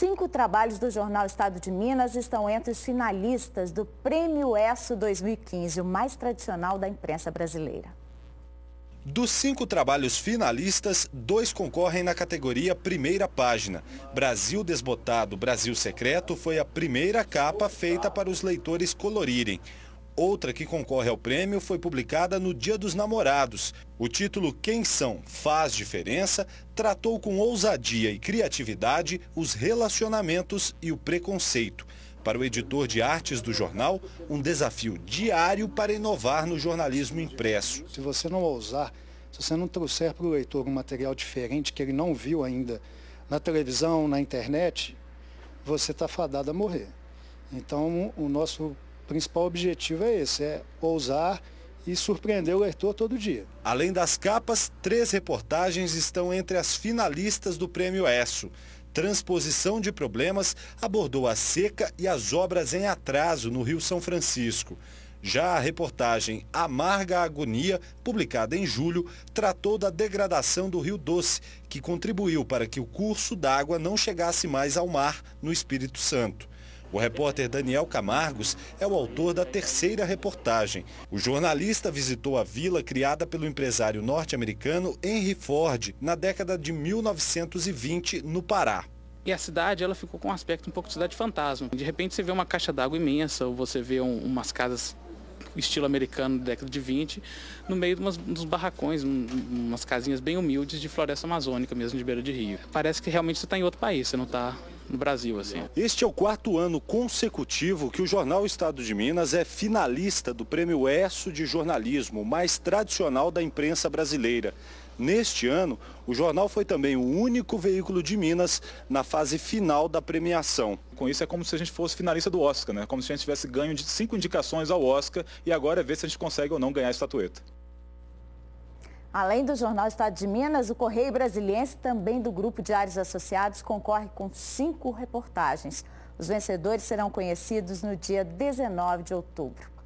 Cinco trabalhos do jornal Estado de Minas estão entre os finalistas do Prêmio ESSO 2015, o mais tradicional da imprensa brasileira. Dos cinco trabalhos finalistas, dois concorrem na categoria Primeira Página. Brasil Desbotado, Brasil Secreto foi a primeira capa feita para os leitores colorirem. Outra que concorre ao prêmio foi publicada no Dia dos Namorados. O título Quem São Faz Diferença tratou com ousadia e criatividade os relacionamentos e o preconceito. Para o editor de artes do jornal, um desafio diário para inovar no jornalismo impresso. Se você não ousar, se você não trouxer para o leitor um material diferente que ele não viu ainda na televisão, na internet, você está fadado a morrer. Então, o nosso principal objetivo é esse, é ousar e surpreender o leitor todo dia. Além das capas, três reportagens estão entre as finalistas do Prêmio ESSO. Transposição de Problemas abordou a seca e as obras em atraso no Rio São Francisco. Já a reportagem Amarga Agonia, publicada em julho, tratou da degradação do Rio Doce, que contribuiu para que o curso d'água não chegasse mais ao mar no Espírito Santo. O repórter Daniel Camargos é o autor da terceira reportagem. O jornalista visitou a vila criada pelo empresário norte-americano Henry Ford na década de 1920 no Pará. E a cidade ela ficou com um aspecto um pouco de cidade fantasma. De repente você vê uma caixa d'água imensa ou você vê um, umas casas estilo americano da década de 20, no meio de umas, uns barracões, um, umas casinhas bem humildes de floresta amazônica mesmo, de beira de rio. Parece que realmente você está em outro país, você não está no Brasil. Assim. Este é o quarto ano consecutivo que o jornal Estado de Minas é finalista do Prêmio ESSO de Jornalismo, mais tradicional da imprensa brasileira. Neste ano, o jornal foi também o único veículo de Minas na fase final da premiação. Com isso é como se a gente fosse finalista do Oscar, né? Como se a gente tivesse ganho de cinco indicações ao Oscar e agora é ver se a gente consegue ou não ganhar a estatueta. Além do jornal Estado de Minas, o Correio Brasiliense, também do grupo Diários Associados, concorre com cinco reportagens. Os vencedores serão conhecidos no dia 19 de outubro.